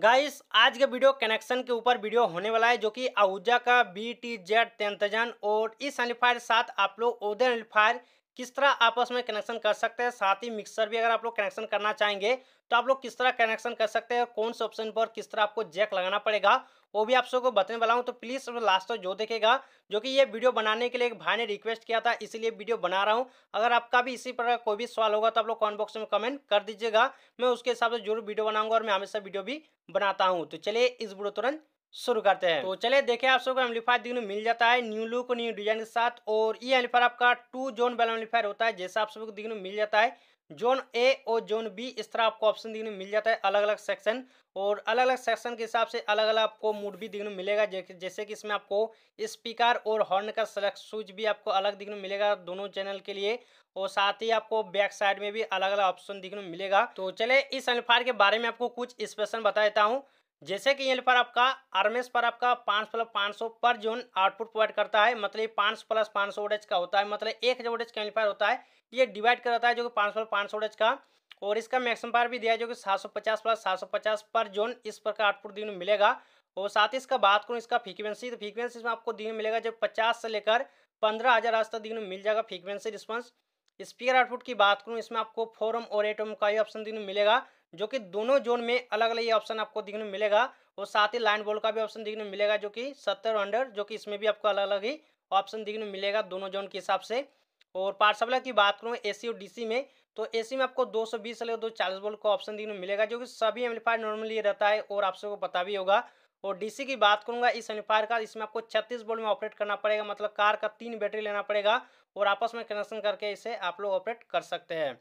guys आज के video connection के ऊपर वीडियो होने वाला है जो कि आहूजा का बी टी जेड तेंतजन और इस e एलिफायर साथ आप लोग ओदन एलिफायर किस तरह आपस में कनेक्शन कर सकते हैं साथ ही मिक्सर भी अगर आप लोग कनेक्शन करना चाहेंगे तो आप लोग किस तरह कनेक्शन कर सकते हैं कौन से ऑप्शन पर किस तरह आपको जैक लगाना पड़ेगा वो भी आप सबको बताने वाला हूँ तो प्लीज़ लास्ट तक जो देखेगा जो कि ये वीडियो बनाने के लिए एक भाई ने रिक्वेस्ट किया था इसीलिए वीडियो बना रहा हूँ अगर आपका भी इसी प्रकार कोई भी सवाल होगा तो आप लोग कमेंट बॉक्स में कमेंट कर दीजिएगा मैं उसके हिसाब से जरूर वीडियो बनाऊंगा और मैं हमेशा वीडियो भी बनाता हूँ तो चलिए इस वीडियो तुरंत शुरू करते हैं तो चले देखिए आप सबको एम्पलीफायर देखने मिल जाता है न्यू लुक न्यू डिजाइन के साथ और ये एम्पलीफायर आपका टू जोन बैल एम्पलीफायर होता है जैसा आप सबको देखने मिल जाता है जोन ए और जोन बी इस तरह आपको ऑप्शन देखने मिल जाता है अलग अलग सेक्शन और अलग अलग सेक्शन के हिसाब से अलग अलग आपको मूड भी देखने मिलेगा जैसे कि इसमें आपको स्पीकर और हॉर्न का सेलेक्ट स्विच भी आपको अलग देखने मिलेगा दोनों चैनल के लिए और साथ ही आपको बैक साइड में भी अलग अलग ऑप्शन देखने मिलेगा तो चले इस एम्पलीफायर के बारे में आपको कुछ स्पेशल बता देता हूँ जैसे कि यहाँ पर आपका आरमेस पर आपका पाँच प्लस पाँच सौ पर जून आउटपुट प्रोवाइड करता है मतलब पाँच प्लस पाँच सौ ओडेज का होता है मतलब एक हज़ार ओडेज का एम्पलीफायर होता है ये डिवाइड जाता है जो कि पाँच प्लस पाँच सौ ओडेज का और इसका मैक्सिमम पावर भी दिया है जो कि सात सौ पचास प्लस सात सौ पचास पर जोन इस पर का आउटपुट दिन में मिलेगा और साथ ही इसका बात करूँ इसका फ्रीक्वेंसी तो फ्रीक्वेंसी में आपको दिन में मिलेगा जब पचास से लेकर पंद्रह हज़ार आज तक दिन में मिल जाएगा फ्रीक्वेंसी रिस्पॉन्स स्पीकर आउटपुट की बात करूँ इसमें आपको फोर और एटम का ही ऑप्शन दिन में मिलेगा जो कि दोनों जोन में अलग अलग ये ऑप्शन आपको देखने मिलेगा और साथ ही लाइन बॉल का भी ऑप्शन देखने मिलेगा जो कि सत्तर अंडर जो कि इसमें भी आपको अलग अलग ही ऑप्शन देखने मिलेगा दोनों जोन के हिसाब से और पार्सवला की बात करूँ ए और डी में तो ए में आपको दो सौ बीस अलग दो चालीस बॉल का ऑप्शन देखने मिलेगा जो कि सभी एम्पलीफायर नॉर्मली रहता है और आप सबको पता भी होगा और डीसी की बात करूंगा इस एम्पलीफायर का इसमें आपको 36 बोल्ट में ऑपरेट करना पड़ेगा मतलब कार का तीन बैटरी लेना पड़ेगा और आपस में कनेक्शन करके इसे आप लोग ऑपरेट कर सकते हैं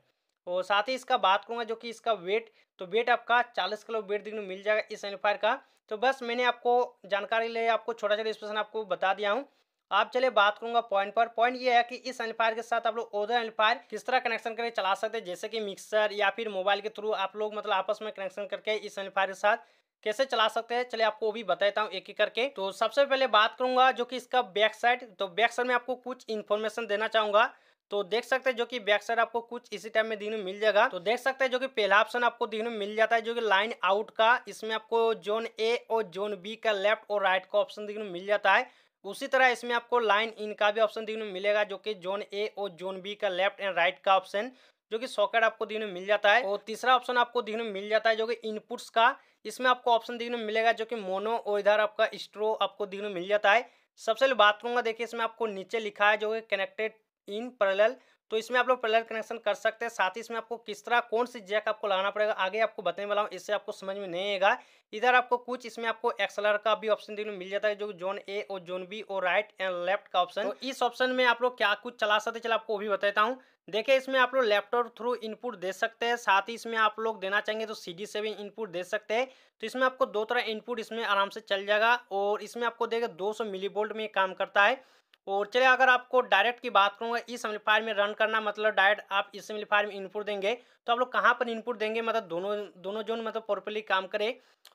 और साथ ही इसका बात करूँगा जो कि इसका वेट तो वेट आपका चालीस किलो वेट देखने मिल जाएगा इस एम्पलीफायर का तो बस मैंने आपको जानकारी ले आपको छोटा छोटा स्पेशन आपको बता दिया हूँ आप चले बात करूंगा पॉइंट पर पॉइंट ये है कि इस एम्पलीफायर के साथ आप लोग ओदर एम्पलीफायर किस तरह कनेक्शन करके चला सकते हैं जैसे कि मिक्सर या फिर मोबाइल के थ्रू आप लोग मतलब आपस में कनेक्शन करके इस एम्पलीफायर के साथ कैसे चला सकते हैं चले आपको वो भी बताता हूँ एक एक करके तो सबसे पहले बात करूंगा जो कि इसका बैक साइड तो बैक साइड में आपको कुछ इन्फॉर्मेशन देना चाहूंगा तो देख सकते हैं जो कि बैक साइड आपको कुछ इसी टाइम में देखने मिल जाएगा तो देख सकते हैं जो कि पहला ऑप्शन आपको देखने मिल जाता है जो कि लाइन आउट का इसमें आपको जोन ए और जोन बी का लेफ्ट और राइट का ऑप्शन देखने मिल जाता है उसी तरह इसमें आपको लाइन इन का भी ऑप्शन देखने मिलेगा जो कि जोन ए और जोन बी का लेफ्ट एंड राइट का ऑप्शन जो कि सॉकेट आपको देखने मिल जाता है और तीसरा ऑप्शन आपको देखने मिल जाता है जो कि इनपुट्स का इसमें आपको ऑप्शन देखने मिलेगा जो कि मोनो और इधर आपका स्ट्रो आपको देखने मिल जाता है सबसे पहले बात करूंगा देखिए इसमें आपको नीचे लिखा है जो कि कनेक्टेड इन पैरेलल तो इसमें आप लोग पैरेलल कनेक्शन कर सकते हैं साथ ही इसमें आपको किस तरह कौन सी जैक आपको लगाना पड़ेगा आगे आपको बताने वाला हूँ इससे आपको समझ में नहीं आएगा इधर आपको कुछ इसमें आपको एक्सलर का भी ऑप्शन देखने मिल जाता है जो जोन ए और जोन बी और राइट एंड लेफ्ट का ऑप्शन तो इस ऑप्शन में आप लोग क्या कुछ चला सकते चलो आपको भी बताता हूँ देखिए इसमें आप लोग लैपटॉप थ्रू इनपुट दे सकते हैं साथ ही इसमें आप लोग देना चाहेंगे तो सीडी से भी इनपुट दे सकते हैं तो इसमें आपको दो तरह इनपुट इसमें आराम से चल जाएगा और इसमें आपको देगा 200 मिलीवोल्ट में काम करता है और चलिए अगर आपको डायरेक्ट की बात करूँगा इस एम्पलीफायर में रन करना मतलब डायरेक्ट आप इस एम्पलीफायर में इनपुट देंगे तो आप लोग कहाँ पर इनपुट देंगे मतलब दोनों दोनों जोन मतलब प्रॉपरली काम करे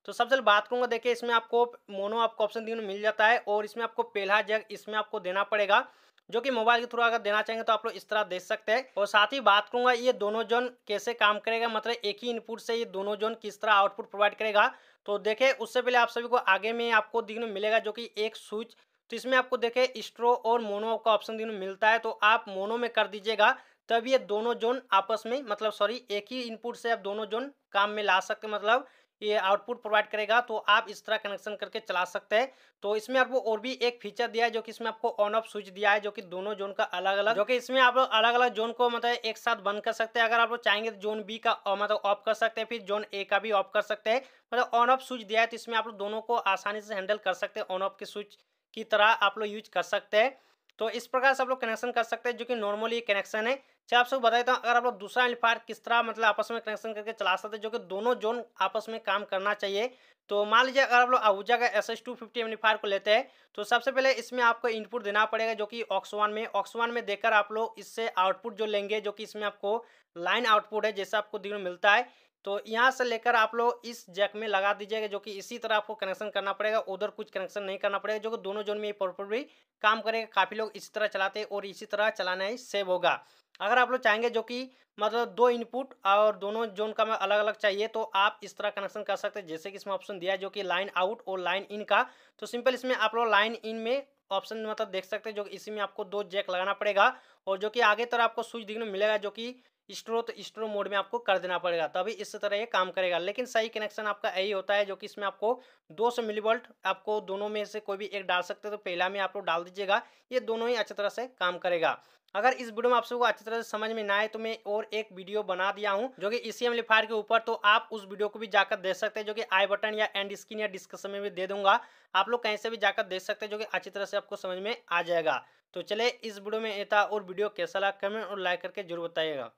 तो सबसे पहले बात करूँगा देखिए इसमें आपको मोनो आपको ऑप्शन तीनों मिल जाता है और इसमें आपको पहला जग इसमें आपको देना पड़ेगा जो कि मोबाइल के थ्रू अगर देना चाहेंगे तो आप लोग इस तरह देख सकते हैं और साथ ही बात करूंगा ये दोनों जोन कैसे काम करेगा मतलब एक ही इनपुट से ये दोनों जोन किस तरह आउटपुट प्रोवाइड करेगा तो देखें उससे पहले आप सभी को आगे में आपको दिखने मिलेगा जो कि एक स्विच तो इसमें आपको देखें स्ट्रो और मोनो का ऑप्शन दिन मिलता है तो आप मोनो में कर दीजिएगा तब ये दोनों जोन आपस में मतलब सॉरी एक ही इनपुट से आप दोनों जोन काम में ला सकते मतलब ये आउटपुट प्रोवाइड करेगा तो आप इस तरह कनेक्शन करके चला सकते हैं तो इसमें आपको और भी एक फीचर दिया है जो कि इसमें आपको ऑन ऑफ स्विच दिया है जो कि दोनों जोन का अलग अलग जो कि इसमें आप लोग अलग अलग जोन को मतलब एक साथ बंद कर सकते हैं अगर आप लोग चाहेंगे तो जोन बी का मतलब ऑफ कर सकते हैं फिर जोन ए का भी ऑफ कर सकते हैं मतलब ऑन ऑफ स्विच दिया है तो इसमें आप लोग दोनों को आसानी से हैंडल कर सकते हैं ऑन ऑफ के स्विच की तरह आप लोग यूज कर सकते हैं तो इस प्रकार से आप लोग कनेक्शन कर सकते हैं जो कि नॉर्मली ये कनेक्शन है चाहे आप सबको बता देता हूँ अगर आप लोग दूसरा एम्पलीफायर किस तरह मतलब आपस में कनेक्शन करके चला सकते हैं जो कि दोनों जोन आपस में काम करना चाहिए तो मान लीजिए अगर आप लोग आहूजा का S S two fifty amplifier को लेते हैं तो सबसे पहले इसमें आपको इनपुट देना पड़ेगा जो कि ऑक्स वन में ऑक्स वन में देकर आप लोग इससे आउटपुट जो लेंगे जो कि इसमें आपको लाइन आउटपुट है जैसे आपको दिन मिलता है तो यहाँ से लेकर आप लोग इस जैक में लगा दीजिएगा जो कि इसी तरह आपको कनेक्शन करना पड़ेगा उधर कुछ कनेक्शन नहीं करना पड़ेगा जो कि दोनों जोन में प्रॉपर प्रॉपरली काम करेगा काफ़ी लोग इसी तरह चलाते हैं और इसी तरह चलाना ही सेव होगा अगर आप लोग चाहेंगे जो कि मतलब दो इनपुट और दोनों जोन का अलग अलग चाहिए तो आप इस तरह कनेक्शन कर सकते हैं जैसे कि इसमें ऑप्शन दिया है जो कि लाइन आउट और लाइन इन का तो सिंपल इसमें आप लोग लाइन इन में ऑप्शन मतलब देख सकते हैं जो इसी में आपको दो जैक लगाना पड़ेगा और जो कि आगे तरह आपको स्विच देखने मिलेगा जो कि स्ट्रो तो स्ट्रो मोड में आपको कर देना पड़ेगा तभी इस तरह ये काम करेगा लेकिन सही कनेक्शन आपका यही होता है जो कि इसमें आपको 200 सौ मिलीवोल्ट आपको दोनों में से कोई भी एक डाल सकते हो तो पहला में आप लोग डाल दीजिएगा ये दोनों ही अच्छी तरह से काम करेगा अगर इस वीडियो में आप सबको अच्छी तरह से समझ में ना आए तो मैं और एक वीडियो बना दिया हूँ जो कि इसी e एम्पलीफायर के ऊपर तो आप उस वीडियो को भी जाकर देख सकते हैं जो कि आई बटन या एंड स्क्रीन या डिस्कशन में भी दे दूंगा आप लोग कहीं से भी जाकर देख सकते हैं जो कि अच्छी तरह से आपको समझ में आ जाएगा तो चले इस वीडियो में ये था और वीडियो कैसा लगा कमेंट और लाइक करके जरूर बताइएगा